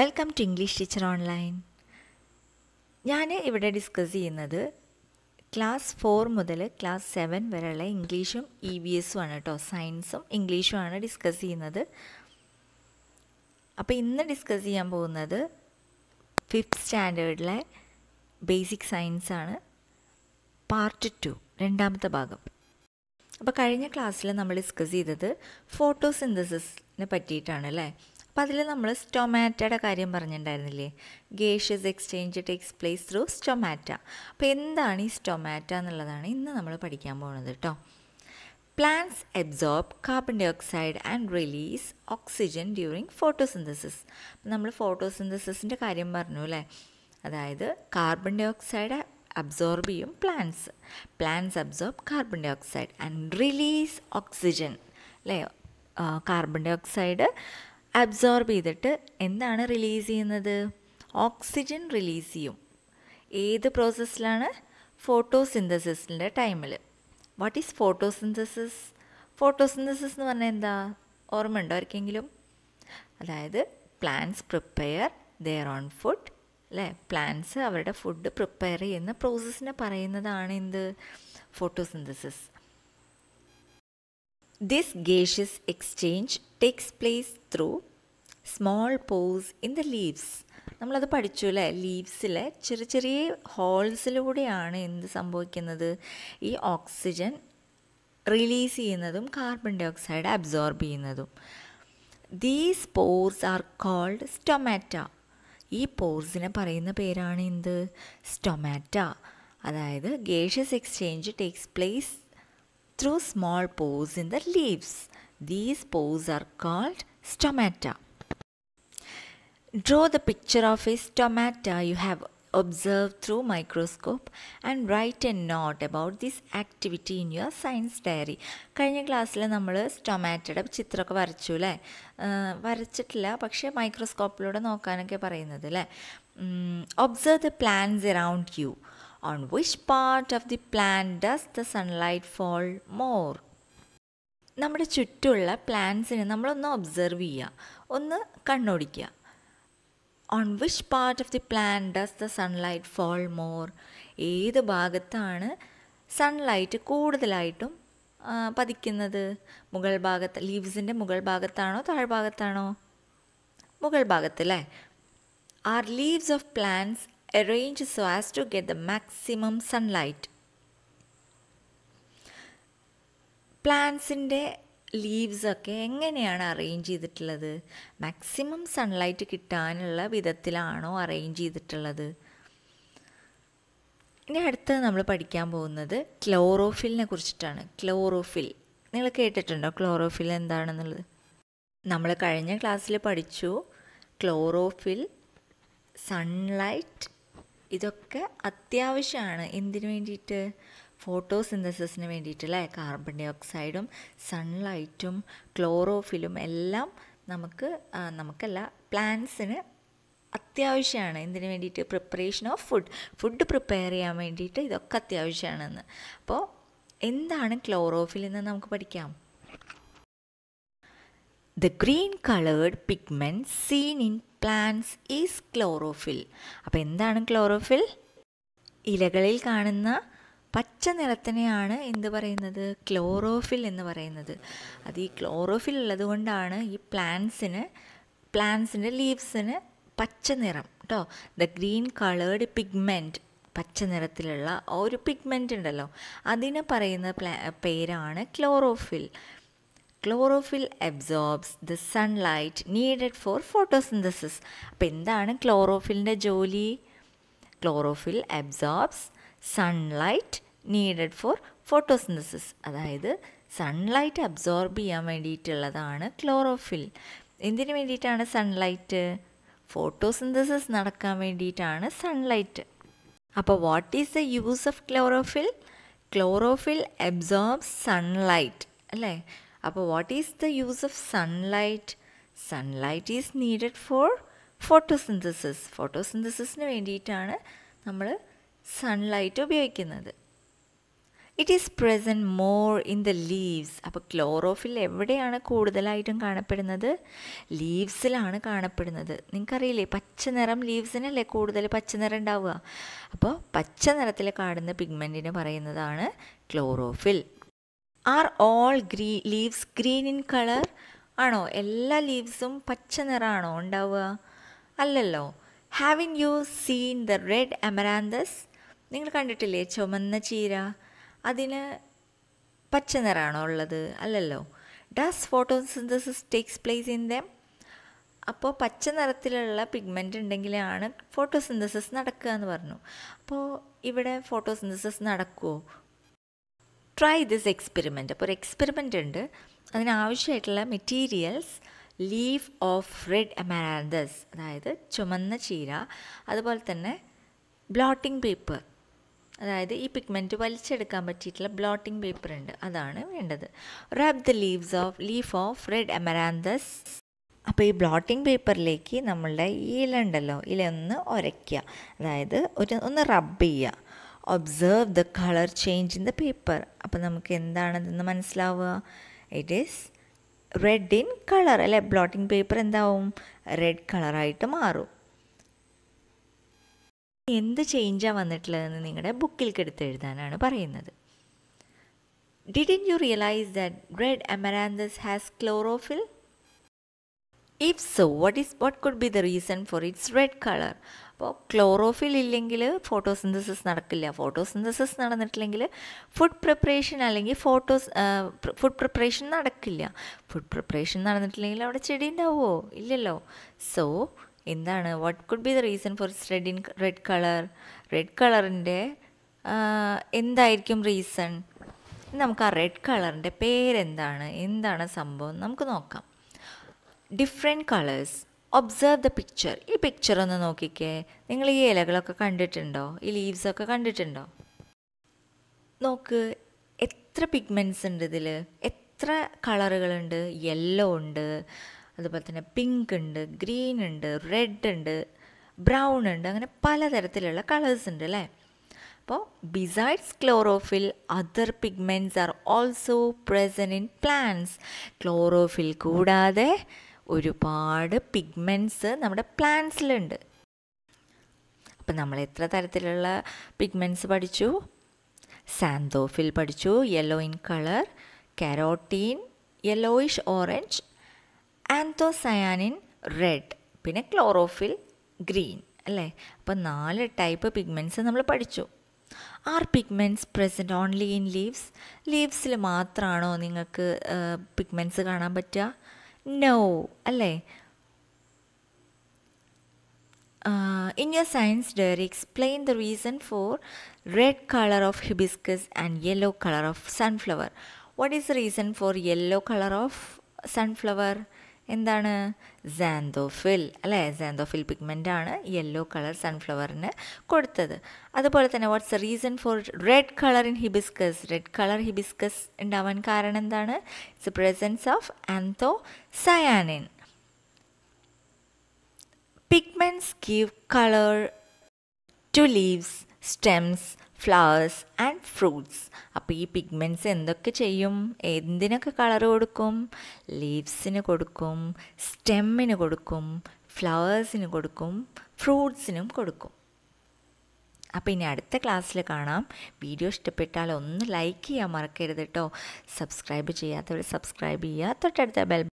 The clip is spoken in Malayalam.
Welcome to English teacher online ഞാൻ ഇവിടെ ഡിസ്കസ് ചെയ്യുന്നത് ക്ലാസ് ഫോർ മുതൽ ക്ലാസ് സെവൻ വരെയുള്ള ഇംഗ്ലീഷും ഇ വി എസും ആണ് കേട്ടോ സയൻസും ഇംഗ്ലീഷും ആണ് ഡിസ്കസ് ചെയ്യുന്നത് അപ്പോൾ ഇന്ന് ഡിസ്കസ് ചെയ്യാൻ പോകുന്നത് ഫിഫ്ത്ത് സ്റ്റാൻഡേർഡിലെ ബേസിക് സയൻസ് ആണ് പാർട്ട് ടു രണ്ടാമത്തെ ഭാഗം അപ്പോൾ കഴിഞ്ഞ ക്ലാസ്സിൽ നമ്മൾ ഡിസ്കസ് ചെയ്തത് ഫോട്ടോസിന്തസിസിനെ പറ്റിയിട്ടാണ് അല്ലേ അപ്പോൾ അതിൽ നമ്മൾ സ്റ്റൊമാറ്റയുടെ കാര്യം പറഞ്ഞിട്ടുണ്ടായിരുന്നില്ലേ gaseous exchange takes place through stomata അപ്പോൾ എന്താണ് ഈ സ്റ്റൊമാറ്റ എന്നുള്ളതാണ് ഇന്ന് നമ്മൾ പഠിക്കാൻ പോകുന്നത് കേട്ടോ plants absorb carbon dioxide and release oxygen during photosynthesis നമ്മൾ ഫോട്ടോസിന്തസിസിൻ്റെ കാര്യം പറഞ്ഞു അല്ലേ അതായത് കാർബൺ ഡൈ ഓക്സൈഡ് അബ്സോർബ് ചെയ്യും plants plants absorb carbon dioxide and release oxygen അല്ലേ കാർബൺ ഡൈ ഓക്സൈഡ് അബ്സോർബ് ചെയ്തിട്ട് എന്താണ് റിലീസ് ചെയ്യുന്നത് ഓക്സിജൻ റിലീസ് ചെയ്യും ഏത് പ്രോസസ്സിലാണ് ഫോട്ടോസിന്തസിസിൻ്റെ ടൈമിൽ വാട്ട് ഈസ് ഫോട്ടോസിന്തസിസ് ഫോട്ടോസിന്തസിസ് എന്ന് പറഞ്ഞാൽ എന്താ ഉണ്ടോ ആർക്കെങ്കിലും അതായത് plants prepare their own food അല്ലേ പ്ലാന്റ്സ് അവരുടെ ഫുഡ് പ്രിപ്പയർ ചെയ്യുന്ന പ്രോസസ്സിനെ പറയുന്നതാണ് എന്ത് photosynthesis This gaseous exchange takes place through small pores in the leaves നമ്മളത് പഠിച്ചു അല്ലേ ലീവ്സിലെ ചെറിയ ചെറിയ ഹോൾസിലൂടെയാണ് എന്ത് സംഭവിക്കുന്നത് ഈ ഓക്സിജൻ റിലീസ് ചെയ്യുന്നതും കാർബൺ ഡൈ ഓക്സൈഡ് അബ്സോർബ് ചെയ്യുന്നതും these pores are called stomata ഈ പോർസിനെ പറയുന്ന പേരാണ് എന്ത് സ്റ്റൊമാറ്റ അതായത് gaseous exchange takes place through small pores in the leaves. These pores are called stomata. Draw the picture of a stomata you have observed through microscope and write a note about this activity in your science diary. കഴിഞ്ഞ ക്ലാസ്സിൽ നമ്മൾ സ്റ്റൊമാറ്റയുടെ ചിത്രമൊക്കെ വരച്ചു അല്ലേ വരച്ചിട്ടില്ല microscope. മൈക്രോസ്കോപ്പിലൂടെ നോക്കാനൊക്കെ പറയുന്നത് അല്ലേ Observe the plants around you. On which part of the plant does the sunlight fall more? നമ്മുടെ ചുറ്റുമുള്ള പ്ലാന്റ്സിനെ നമ്മളൊന്ന് ഒബ്സർവ് ചെയ്യുക ഒന്ന് കണ്ണോടിക്കുക on which part of the plant does the sunlight fall more ഏത് ഭാഗത്താണ് സൺലൈറ്റ് കൂടുതലായിട്ടും പതിക്കുന്നത് മുകൾ ഭാഗത്ത് ലീവ്സിൻ്റെ മുകൾ ഭാഗത്താണോ താഴ്ഭാഗത്താണോ മുകൾ ഭാഗത്ത് അല്ലേ are leaves of plants arrange so as to get the maximum sunlight. പ്ലാന്റ്സിൻ്റെ ലീവ്സ് ഒക്കെ എങ്ങനെയാണ് അറേഞ്ച് ചെയ്തിട്ടുള്ളത് മാക്സിമം സൺലൈറ്റ് കിട്ടാനുള്ള വിധത്തിലാണോ അറേഞ്ച് ചെയ്തിട്ടുള്ളത് ഇനി അടുത്തത് നമ്മൾ പഠിക്കാൻ പോകുന്നത് ക്ലോറോഫിലിനെ കുറിച്ചിട്ടാണ് ക്ലോറോഫിൽ നിങ്ങൾ കേട്ടിട്ടുണ്ടോ ക്ലോറോഫിൽ എന്താണെന്നുള്ളത് നമ്മൾ കഴിഞ്ഞ ക്ലാസ്സിൽ പഠിച്ചു ക്ലോറോഫിൽ സൺലൈറ്റ് ഇതൊക്കെ അത്യാവശ്യമാണ് എന്തിനു വേണ്ടിയിട്ട് സിന്തസിന് വേണ്ടിയിട്ടല്ലേ കാർബൺ ഡൈ ഓക്സൈഡും സൺലൈറ്റും ക്ലോറോഫിലും എല്ലാം നമുക്ക് നമുക്കല്ല പ്ലാന്റ്സിന് അത്യാവശ്യമാണ് എന്തിനു വേണ്ടിയിട്ട് preparation of food food prepare ചെയ്യാൻ വേണ്ടിയിട്ട് ഇതൊക്കെ അത്യാവശ്യമാണെന്ന് അപ്പോൾ എന്താണ് ക്ലോറോഫിൽ എന്ന് നമുക്ക് പഠിക്കാം the green coloured pigment seen in plants is chlorophyll അപ്പോൾ എന്താണ് ക്ലോറോഫിൽ ഇലകളിൽ കാണുന്ന പച്ച നിറത്തിനെയാണ് എന്ത് പറയുന്നത് ക്ലോറോഫിൽ എന്ന് പറയുന്നത് അത് ഈ ക്ലോറോഫിൽ ഉള്ളത് കൊണ്ടാണ് ഈ പ്ലാന്റ്സിന് പ്ലാന്റ്സിൻ്റെ ലീവ്സിന് പച്ച നിറം കേട്ടോ ദ ഗ്രീൻ കളേർഡ് പിഗ്മെൻറ്റ് പച്ച നിറത്തിലുള്ള ഒരു പിഗ്മെൻ്റ് ഉണ്ടല്ലോ അതിന് പറയുന്ന പേരാണ് chlorophyll chlorophyll absorbs the sunlight needed for photosynthesis അപ്പം എന്താണ് ക്ലോറോഫിലിൻ്റെ ജോലി chlorophyll absorbs sunlight needed for photosynthesis അതായത് സൺലൈറ്റ് അബ്സോർബ് ചെയ്യാൻ വേണ്ടിയിട്ടുള്ളതാണ് ക്ലോറോഫിൽ എന്തിനു വേണ്ടിയിട്ടാണ് സൺലൈറ്റ് ഫോട്ടോസിന്തസിസ് നടക്കാൻ വേണ്ടിയിട്ടാണ് സൺലൈറ്റ് അപ്പോൾ what is the use of chlorophyll chlorophyll absorbs sunlight അല്ലേ അപ്പോൾ what is the use of sunlight sunlight is needed for photosynthesis ഫോട്ടോസിന്തസിസിന് വേണ്ടിയിട്ടാണ് നമ്മൾ സൺലൈറ്റ് ഉപയോഗിക്കുന്നത് it is present more in the leaves അപ്പോൾ ക്ലോറോഫിൽ എവിടെയാണ് കൂടുതലായിട്ടും കാണപ്പെടുന്നത് ലീവ്സിലാണ് കാണപ്പെടുന്നത് നിങ്ങൾക്കറിയില്ലേ പച്ച നിറം ലീവ്സിനല്ലേ കൂടുതൽ പച്ച നിറം ഉണ്ടാവുക അപ്പോൾ പച്ച നിറത്തിൽ കാണുന്ന പിഗ്മെൻറ്റിന് പറയുന്നതാണ് chlorophyll are all green leaves green in colour ആണോ എല്ലാ ലീവ്സും പച്ച നിറമാണോ ഉണ്ടാവുക അല്ലല്ലോ have you seen the red amaranthus നിങ്ങൾ കണ്ടിട്ടില്ലേ ചുമന്ന ചീര അതിന് പച്ച നിറമാണോ ഉള്ളത് അല്ലല്ലോ does photosynthesis takes place in them അപ്പോൾ പച്ച നിറത്തിലുള്ള പിഗ്മെൻ്റ് ഉണ്ടെങ്കിലാണ് ഫോട്ടോസിന്തസിസ് നടക്കുക എന്ന് പറഞ്ഞു അപ്പോൾ ഇവിടെ ഫോട്ടോസിന്തസിസ് നടക്കുമോ ട്രൈ ദിസ് എക്സ്പെരിമെൻറ്റ് അപ്പോൾ ഒരു എക്സ്പെരിമെൻ്റ് ഉണ്ട് അതിനാവശ്യമായിട്ടുള്ള materials leaf of red amaranthus അതായത് ചുമന്ന ചീര അതുപോലെ തന്നെ ബ്ലോട്ടിംഗ് പേപ്പർ അതായത് ഈ പിഗ്മെൻറ്റ് വലിച്ചെടുക്കാൻ പറ്റിയിട്ടുള്ള ബ്ലോട്ടിംഗ് പേപ്പർ ഉണ്ട് അതാണ് വേണ്ടത് rub the leaves of leaf of red amaranthus അപ്പോൾ ഈ ബ്ലോട്ടിംഗ് പേപ്പറിലേക്ക് നമ്മളുടെ ഇല ഉണ്ടല്ലോ ഇല ഒന്ന് ഉരയ്ക്കുക അതായത് ഒരു ഒന്ന് റബ്ബ് ചെയ്യുക observe the colour change in the paper അപ്പോൾ നമുക്ക് എന്താണതെന്ന് മനസ്സിലാവുക it is red in colour അല്ലെ ബ്ലോട്ടിംഗ് പേപ്പർ എന്താവും റെഡ് കളറായിട്ട് മാറും എന്ത് ചേഞ്ചാണ് വന്നിട്ടുള്ളതെന്ന് നിങ്ങളുടെ ബുക്കിലേക്ക് എടുത്ത് എഴുതാനാണ് പറയുന്നത് didn't you realise that red amaranthus has chlorophyll if so what is what could be the reason for its red colour അപ്പോൾ ക്ലോറോഫിൽ ഇല്ലെങ്കിൽ ഫോട്ടോസിന്തസിസ് നടക്കില്ല ഫോട്ടോസിന്തസിസ് നടന്നിട്ടില്ലെങ്കിൽ ഫുഡ് പ്രിപ്പറേഷൻ അല്ലെങ്കിൽ ഫോട്ടോസ് ഫുഡ് പ്രിപ്പറേഷൻ നടക്കില്ല ഫുഡ് പ്രിപ്പറേഷൻ നടന്നിട്ടില്ലെങ്കിൽ അവിടെ ചെടി ഉണ്ടാവുമോ ഇല്ലല്ലോ സോ എന്താണ് what could be the reason for red in red colour red കളറിൻ്റെ എന്തായിരിക്കും റീസൺ നമുക്ക് ആ റെഡ് കളറിൻ്റെ പേരെന്താണ് എന്താണ് സംഭവം നമുക്ക് നോക്കാം different colours observe the picture ഈ പിക്ചർ ഒന്ന് നോക്കിക്കേ നിങ്ങൾ ഈ ഇലകളൊക്കെ കണ്ടിട്ടുണ്ടോ ഈ ലീവ്സൊക്കെ കണ്ടിട്ടുണ്ടോ നോക്ക് എത്ര പിഗ്മെൻറ്റ്സ് ഉണ്ട് ഇതിൽ എത്ര കളറുകളുണ്ട് യെല്ലോ ഉണ്ട് അതുപോലെ തന്നെ പിങ്ക് ഉണ്ട് ഗ്രീൻ ഉണ്ട് റെഡ് ഉണ്ട് ബ്രൗൺ ഉണ്ട് അങ്ങനെ പലതരത്തിലുള്ള കളേഴ്സ് ഉണ്ട് അല്ലേ അപ്പോൾ besides chlorophyll other pigments are also present in plants chlorophyll കൂടാതെ ഒരുപാട് പിഗ്മെൻറ്റ്സ് നമ്മുടെ പ്ലാന്റ്സിലുണ്ട് അപ്പം നമ്മൾ എത്ര തരത്തിലുള്ള പിഗ്മെൻറ്റ്സ് പഠിച്ചു സാന്തോഫിൽ പഠിച്ചു yellow in colour carotene yellowish orange anthocyanin red പിന്നെ ക്ലോറോഫിൽ ഗ്രീൻ അല്ലേ അപ്പോൾ നാല് ടൈപ്പ് പിഗ്മെൻറ്റ്സ് നമ്മൾ പഠിച്ചു are pigments present only in leaves ലീവ്സിൽ മാത്രമാണോ നിങ്ങൾക്ക് പിഗ്മെൻറ്റ്സ് കാണാൻ പറ്റുക No, Ale. uh, in your science diary explain the reason for red color of hibiscus and yellow color of sunflower what is the reason for yellow color of sunflower എന്താണ് സാന്തോഫിൽ അല്ലേ സാന്തോഫിൽ പിഗ്മെൻ്റാണ് യെല്ലോ കളർ സൺഫ്ലവറിന് കൊടുത്തത് അതുപോലെ തന്നെ what's a reason for red colour in hibiscus red colour hibiscus ഉണ്ടാവാൻ കാരണം എന്താണ് it's presence of anthocyanin pigments give colour to leaves stems flowers and fruits അപ്പോൾ ഈ പിഗ്മെൻറ്റ്സ് എന്തൊക്കെ ചെയ്യും എന്തിനൊക്കെ കളർ കൊടുക്കും ലീവ്സിന് കൊടുക്കും സ്റ്റെമ്മിന് കൊടുക്കും ഫ്ലവേഴ്സിന് കൊടുക്കും ഫ്രൂട്ട്സിനും കൊടുക്കും അപ്പോൾ ഇനി അടുത്ത ക്ലാസ്സിൽ കാണാം വീഡിയോ ഇഷ്ടപ്പെട്ടാൽ ഒന്ന് ലൈക്ക് ചെയ്യാൻ മറക്കരുത് കേട്ടോ സബ്സ്ക്രൈബ് ചെയ്യാത്തവർ സബ്സ്ക്രൈബ് ചെയ്യുക തൊട്ടടുത്ത ബെൽ